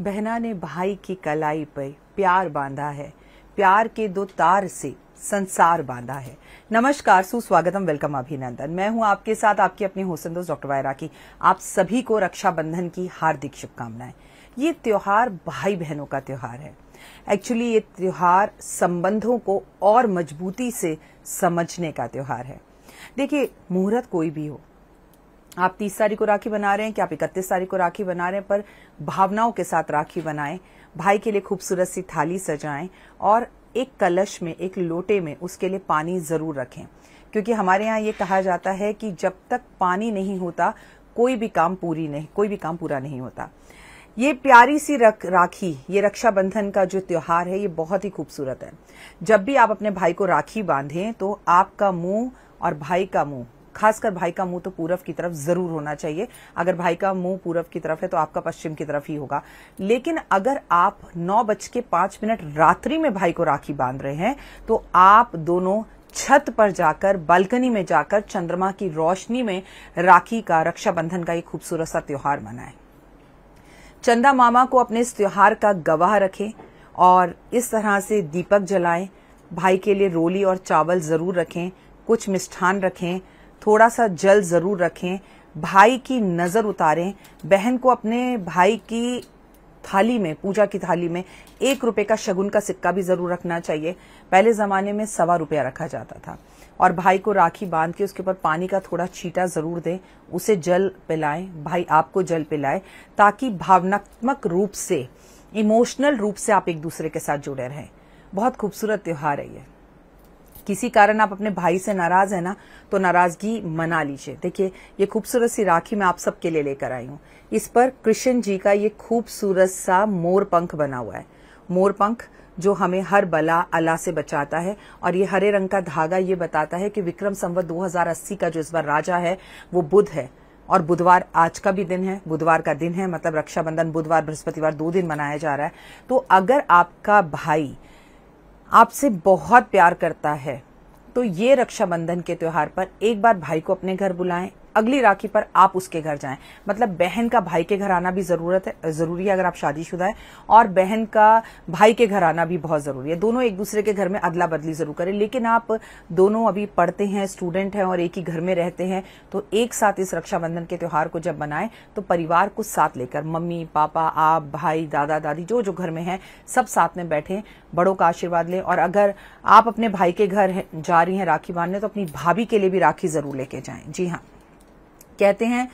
बहना ने भाई की कलाई पर प्यार बांधा है प्यार के दो तार से संसार बांधा है नमस्कार सुस्वागतम वेलकम अभिनंदन मैं हूं आपके साथ आपके अपने होसन दोस्त डॉक्टर वायरा की आप सभी को रक्षाबंधन की हार्दिक शुभकामनाएं ये त्योहार भाई बहनों का त्योहार है एक्चुअली ये त्योहार संबंधों को और मजबूती से समझने का त्योहार है देखिए मुहूर्त कोई भी हो आप तीस तारीख को राखी बना रहे हैं कि आप इकतीस तारीख को राखी बना रहे हैं पर भावनाओं के साथ राखी बनाएं भाई के लिए खूबसूरत सी थाली सजाएं और एक कलश में एक लोटे में उसके लिए पानी जरूर रखें क्योंकि हमारे यहाँ ये कहा जाता है कि जब तक पानी नहीं होता कोई भी काम पूरी नहीं कोई भी काम पूरा नहीं होता ये प्यारी सी रख राखी ये रक्षाबंधन का जो त्योहार है ये बहुत ही खूबसूरत है जब भी आप अपने भाई को राखी बांधें तो आपका मुंह और भाई का मुंह खासकर भाई का मुंह तो पूरब की तरफ जरूर होना चाहिए अगर भाई का मुंह पूरब की तरफ है तो आपका पश्चिम की तरफ ही होगा लेकिन अगर आप नौ बज के पांच मिनट रात्रि में भाई को राखी बांध रहे हैं तो आप दोनों छत पर जाकर बालकनी में जाकर चंद्रमा की रोशनी में राखी का रक्षाबंधन का एक खूबसूरत सा त्योहार मनाएं चंदा मामा को अपने इस त्योहार का गवाह रखें और इस तरह से दीपक जलाएं भाई के लिए रोली और चावल जरूर रखें कुछ मिष्ठान रखें थोड़ा सा जल जरूर रखें भाई की नजर उतारें बहन को अपने भाई की थाली में पूजा की थाली में एक रुपए का शगुन का सिक्का भी जरूर रखना चाहिए पहले जमाने में सवा रुपया रखा जाता था और भाई को राखी बांध के उसके ऊपर पानी का थोड़ा छीटा जरूर दें उसे जल पिलाएं भाई आपको जल पिलाए ताकि भावनात्मक रूप से इमोशनल रूप से आप एक दूसरे के साथ जुड़े रहें बहुत खूबसूरत त्यौहार है ये किसी कारण आप अपने भाई से नाराज है ना तो नाराजगी मना लीजिए देखिए ये खूबसूरत सी राखी मैं आप सबके लिए लेकर आई हूँ इस पर कृष्ण जी का ये खूबसूरत सा मोर पंख बना हुआ है मोर पंख जो हमें हर बला अला से बचाता है और ये हरे रंग का धागा ये बताता है कि विक्रम संवत 2080 का जो इस बार राजा है वो बुध है और बुधवार आज का भी दिन है बुधवार का दिन है मतलब रक्षाबंधन बुधवार बृहस्पतिवार दो दिन मनाया जा रहा है तो अगर आपका भाई आपसे बहुत प्यार करता है तो ये रक्षाबंधन के त्यौहार पर एक बार भाई को अपने घर बुलाएं अगली राखी पर आप उसके घर जाएं मतलब बहन का भाई के घर आना भी ज़रूरत है ज़रूरी है अगर आप शादीशुदा है और बहन का भाई के घर आना भी बहुत ज़रूरी है दोनों एक दूसरे के घर में अदला बदली ज़रूर करें लेकिन आप दोनों अभी पढ़ते हैं स्टूडेंट हैं और एक ही घर में रहते हैं तो एक साथ इस रक्षाबंधन के त्यौहार को जब बनाएं तो परिवार को साथ लेकर मम्मी पापा आप भाई दादा दादी जो जो घर में है सब साथ में बैठे बड़ों का आशीर्वाद लें और अगर आप अपने भाई के घर जा रही हैं राखी बांधने तो अपनी भाभी के लिए भी राखी ज़रूर लेके जाएं जी हाँ कहते हैं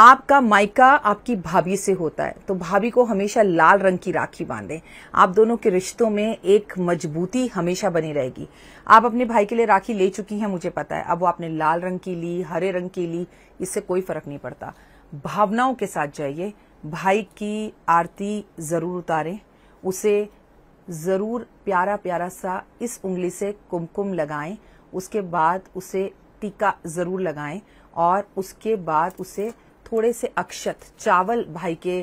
आपका माइका आपकी भाभी से होता है तो भाभी को हमेशा लाल रंग की राखी बांधें आप दोनों के रिश्तों में एक मजबूती हमेशा बनी रहेगी आप अपने भाई के लिए राखी ले चुकी हैं मुझे पता है अब वो आपने लाल रंग की ली हरे रंग की ली इससे कोई फर्क नहीं पड़ता भावनाओं के साथ जाइए भाई की आरती जरूर उतारें उसे जरूर प्यारा प्यारा सा इस उंगली से कुमकुम लगाएं उसके बाद उसे टीका जरूर लगाएं और उसके बाद उसे थोड़े से अक्षत चावल भाई के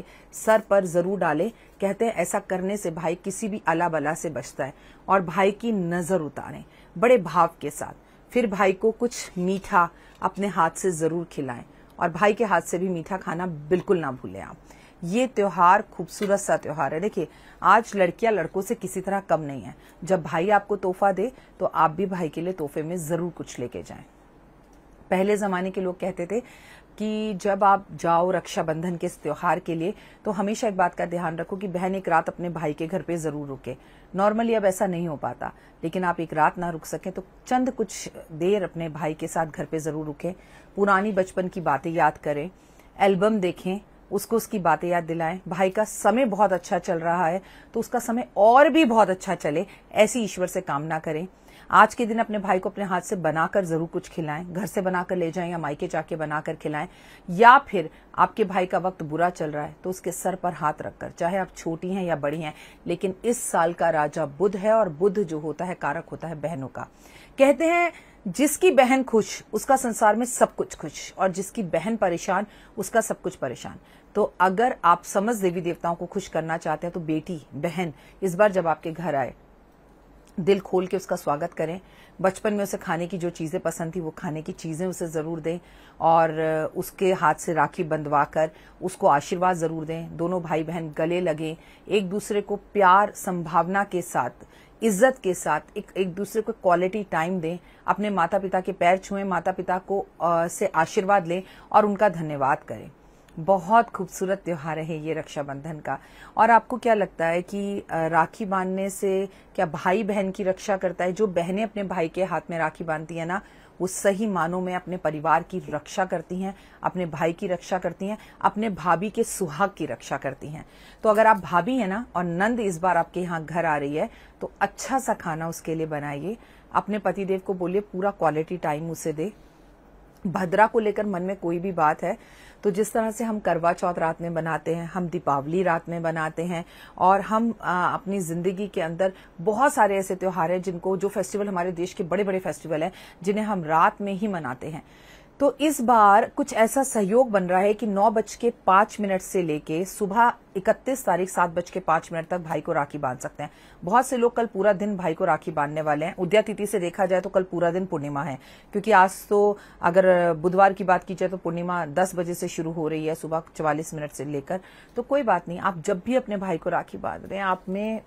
सर पर जरूर डालें कहते हैं ऐसा करने से भाई किसी भी अला बला से बचता है और भाई की नजर उतारें बड़े भाव के साथ फिर भाई को कुछ मीठा अपने हाथ से जरूर खिलाएं और भाई के हाथ से भी मीठा खाना बिल्कुल ना भूलें आप ये त्यौहार खूबसूरत सा त्योहार है देखिए आज लड़कियां लड़कों से किसी तरह कम नहीं है जब भाई आपको तोहफा दे तो आप भी भाई के लिए तोहफे में जरूर कुछ लेके जाएं पहले ज़माने के लोग कहते थे कि जब आप जाओ रक्षाबंधन के इस त्यौहार के लिए तो हमेशा एक बात का ध्यान रखो कि बहन एक रात अपने भाई के घर पे ज़रूर रुके नॉर्मली अब ऐसा नहीं हो पाता लेकिन आप एक रात ना रुक सकें तो चंद कुछ देर अपने भाई के साथ घर पे ज़रूर रुकें पुरानी बचपन की बातें याद करें एल्बम देखें उसको उसकी बातें याद दिलाएं भाई का समय बहुत अच्छा चल रहा है तो उसका समय और भी बहुत अच्छा चले ऐसी ईश्वर से कामना करें आज के दिन अपने भाई को अपने हाथ से बनाकर जरूर कुछ खिलाएं घर से बनाकर ले जाएं या मायके जाके बनाकर खिलाएं या फिर आपके भाई का वक्त बुरा चल रहा है तो उसके सर पर हाथ रखकर चाहे आप छोटी हैं या बड़ी हैं लेकिन इस साल का राजा बुध है और बुध जो होता है कारक होता है बहनों का कहते हैं जिसकी बहन खुश उसका संसार में सब कुछ खुश और जिसकी बहन परेशान उसका सब कुछ परेशान तो अगर आप समझ देवी देवताओं को खुश करना चाहते हैं तो बेटी बहन इस बार जब आपके घर आए दिल खोल के उसका स्वागत करें बचपन में उसे खाने की जो चीज़ें पसंद थी वो खाने की चीज़ें उसे ज़रूर दें और उसके हाथ से राखी बंधवा कर उसको आशीर्वाद ज़रूर दें दोनों भाई बहन गले लगें एक दूसरे को प्यार संभावना के साथ इज्जत के साथ एक एक दूसरे को क्वालिटी टाइम दें अपने माता पिता के पैर छुएं माता पिता को आ, से आशीर्वाद लें और उनका धन्यवाद करें बहुत खूबसूरत त्यौहार है ये रक्षाबंधन का और आपको क्या लगता है कि राखी बांधने से क्या भाई बहन की रक्षा करता है जो बहनें अपने भाई के हाथ में राखी बांधती है ना वो सही मानों में अपने परिवार की रक्षा करती हैं अपने भाई की रक्षा करती हैं अपने भाभी के सुहाग की रक्षा करती हैं तो अगर आप भाभी हैं ना और नंद इस बार आपके यहाँ घर आ रही है तो अच्छा सा खाना उसके लिए बनाइए अपने पतिदेव को बोलिए पूरा क्वालिटी टाइम उसे दे भद्रा को लेकर मन में कोई भी बात है तो जिस तरह से हम करवा चौथ रात में बनाते हैं हम दीपावली रात में बनाते हैं और हम आ, अपनी ज़िंदगी के अंदर बहुत सारे ऐसे त्यौहार हैं जिनको जो फेस्टिवल हमारे देश के बड़े बड़े फेस्टिवल हैं जिन्हें हम रात में ही मनाते हैं तो इस बार कुछ ऐसा सहयोग बन रहा है कि नौ बज के पांच मिनट से लेके सुबह 31 तारीख सात बज के पांच मिनट तक भाई को राखी बांध सकते हैं बहुत से लोग कल पूरा दिन भाई को राखी बांधने वाले हैं उद्या तिथि से देखा जाए तो कल पूरा दिन पूर्णिमा है क्योंकि आज तो अगर बुधवार की बात की जाए तो पूर्णिमा दस बजे से शुरू हो रही है सुबह चवालीस मिनट से लेकर तो कोई बात नहीं आप जब भी अपने भाई को राखी बांध रहे हैं आप में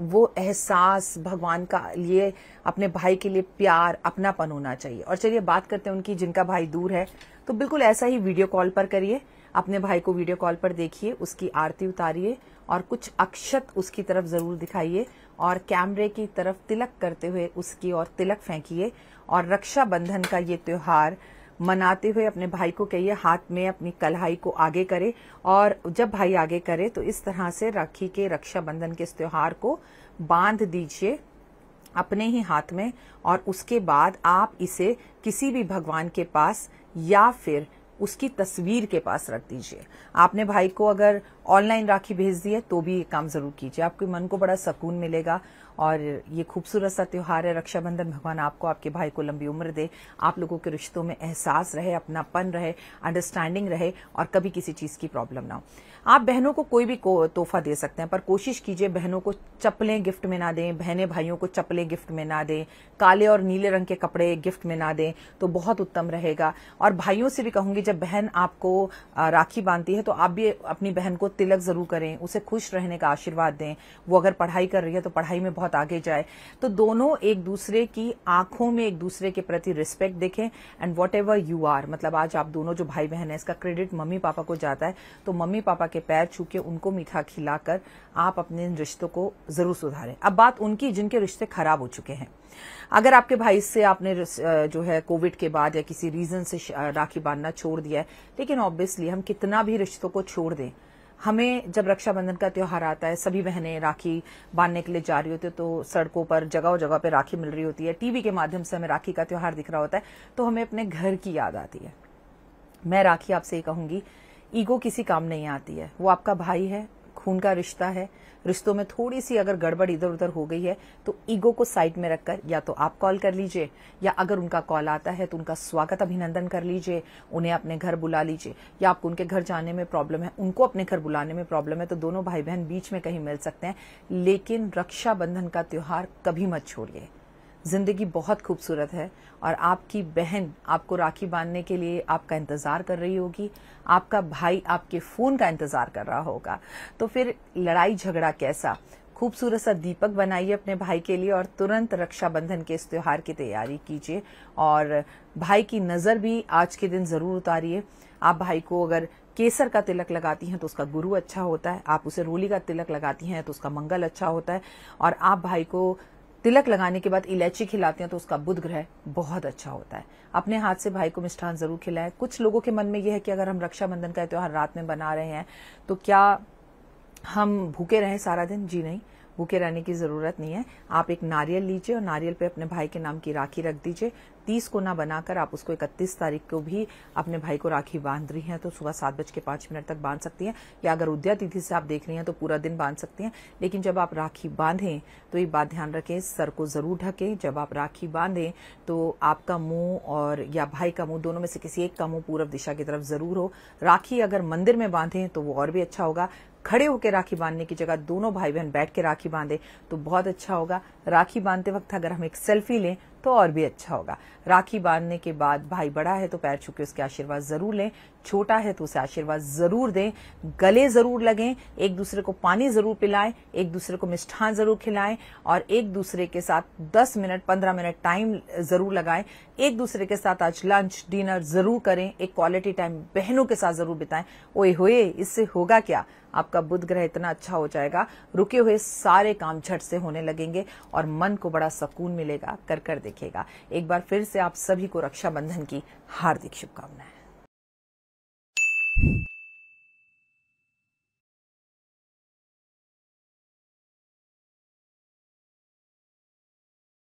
वो एहसास भगवान का लिए अपने भाई के लिए प्यार अपनापन होना चाहिए और चलिए बात करते हैं उनकी जिनका भाई दूर है तो बिल्कुल ऐसा ही वीडियो कॉल पर करिए अपने भाई को वीडियो कॉल पर देखिए उसकी आरती उतारिए और कुछ अक्षत उसकी तरफ जरूर दिखाइए और कैमरे की तरफ तिलक करते हुए उसकी और तिलक फेंकिए और रक्षाबंधन का ये त्योहार मनाते हुए अपने भाई को कहिए हाथ में अपनी कलाई को आगे करे और जब भाई आगे करे तो इस तरह से राखी के रक्षाबंधन के इस त्योहार को बांध दीजिए अपने ही हाथ में और उसके बाद आप इसे किसी भी भगवान के पास या फिर उसकी तस्वीर के पास रख दीजिए आपने भाई को अगर ऑनलाइन राखी भेज दी है तो भी ये काम जरूर कीजिए आपके मन को बड़ा सुकून मिलेगा और ये खूबसूरत सा त्यौहार है रक्षाबंधन भगवान आपको आपके भाई को लंबी उम्र दे आप लोगों के रिश्तों में एहसास रहे अपनापन रहे अंडरस्टैंडिंग रहे और कभी किसी चीज की प्रॉब्लम ना हो आप बहनों को कोई भी को, तोहफा दे सकते हैं पर कोशिश कीजिए बहनों को चप्पलें गिफ्ट में ना दें बहने भाइयों को चप्पलें गिफ्ट में ना दें काले और नीले रंग के कपड़े गिफ्ट में ना दें तो बहुत उत्तम रहेगा और भाइयों से भी कहूंगी जब बहन आपको राखी बांधती है तो आप भी अपनी बहन को तिलक जरूर करें उसे खुश रहने का आशीर्वाद दें वो अगर पढ़ाई कर रही है तो पढ़ाई में बहुत आगे जाए तो दोनों एक दूसरे की आंखों में एक दूसरे के प्रति रिस्पेक्ट देखें and whatever you are मतलब आज आप दोनों जो भाई बहन है इसका क्रेडिट मम्मी पापा को जाता है तो मम्मी पापा के पैर छू के उनको मीठा खिलाकर आप अपने रिश्तों को जरूर सुधारें अब बात उनकी जिनके रिश्ते खराब हो चुके हैं अगर आपके भाई से आपने जो है कोविड के बाद या किसी रीजन से राखी बांधना छोड़ दिया है लेकिन ऑब्वियसली हम कितना भी रिश्तों को छोड़ दें हमें जब रक्षाबंधन का त्यौहार आता है सभी बहनें राखी बांधने के लिए जा रही होती है तो सड़कों पर जगह जगह पर राखी मिल रही होती है टीवी के माध्यम से हमें राखी का त्यौहार दिख रहा होता है तो हमें अपने घर की याद आती है मैं राखी आपसे ये कहूंगी ईगो किसी काम नहीं आती है वो आपका भाई है खून का रिश्ता है रिश्तों में थोड़ी सी अगर गड़बड़ इधर उधर हो गई है तो ईगो को साइड में रखकर या तो आप कॉल कर लीजिए या अगर उनका कॉल आता है तो उनका स्वागत अभिनंदन कर लीजिए उन्हें अपने घर बुला लीजिए या आपको उनके घर जाने में प्रॉब्लम है उनको अपने घर बुलाने में प्रॉब्लम है तो दोनों भाई बहन बीच में कहीं मिल सकते हैं लेकिन रक्षाबंधन का त्यौहार कभी मत छोड़िए ज़िंदगी बहुत खूबसूरत है और आपकी बहन आपको राखी बांधने के लिए आपका इंतज़ार कर रही होगी आपका भाई आपके फ़ोन का इंतज़ार कर रहा होगा तो फिर लड़ाई झगड़ा कैसा खूबसूरत सा दीपक बनाइए अपने भाई के लिए और तुरंत रक्षाबंधन के इस त्यौहार की तैयारी कीजिए और भाई की नज़र भी आज के दिन ज़रूर उतारिये आप भाई को अगर केसर का तिलक लगाती हैं तो उसका गुरु अच्छा होता है आप उसे रोली का तिलक लगाती हैं तो उसका मंगल अच्छा होता है और आप भाई को तिलक लगाने के बाद इलायची खिलाते हैं तो उसका बुध ग्रह बहुत अच्छा होता है अपने हाथ से भाई को मिष्ठान जरूर खिलाएं कुछ लोगों के मन में यह है कि अगर हम रक्षाबंधन का त्यौहार रात में बना रहे हैं तो क्या हम भूखे रहें सारा दिन जी नहीं भूखे रहने की ज़रूरत नहीं है आप एक नारियल लीजिए और नारियल पे अपने भाई के नाम की राखी रख दीजिए तीस को ना बनाकर आप उसको इकतीस तारीख को भी अपने भाई को राखी बांध रही हैं तो सुबह सात बज के पांच मिनट तक बांध सकती हैं या अगर उद्या तिथि से आप देख रही हैं तो पूरा दिन बांध सकती हैं लेकिन जब आप राखी बांधें तो एक बात ध्यान रखें सर को ज़रूर ढकें जब आप राखी बांधें तो आपका मुंह और या भाई का मुंह दोनों में से किसी एक का मुंह पूर्व दिशा की तरफ ज़रूर हो राखी अगर मंदिर में बांधे तो वो और भी अच्छा होगा खड़े होकर राखी बांधने की जगह दोनों भाई बहन बैठ के राखी बांधे तो बहुत अच्छा होगा राखी बांधते वक्त अगर हम एक सेल्फी लें तो और भी अच्छा होगा राखी बांधने के बाद भाई बड़ा है तो पैर छू उसके आशीर्वाद जरूर लें छोटा है तो उसे आशीर्वाद जरूर दें गले जरूर लगें एक दूसरे को पानी जरूर पिलाएं एक दूसरे को मिष्ठान जरूर खिलाएं और एक दूसरे के साथ 10 मिनट 15 मिनट टाइम जरूर लगाएं एक दूसरे के साथ आज लंच डिनर जरूर करें एक क्वालिटी टाइम बहनों के साथ जरूर बिताएं ओए होए इससे होगा क्या आपका बुध ग्रह इतना अच्छा हो जाएगा रुके हुए सारे काम झट से होने लगेंगे और मन को बड़ा सुकून मिलेगा कर कर देखेगा एक बार फिर से आप सभी को रक्षाबंधन की हार्दिक शुभकामनाएं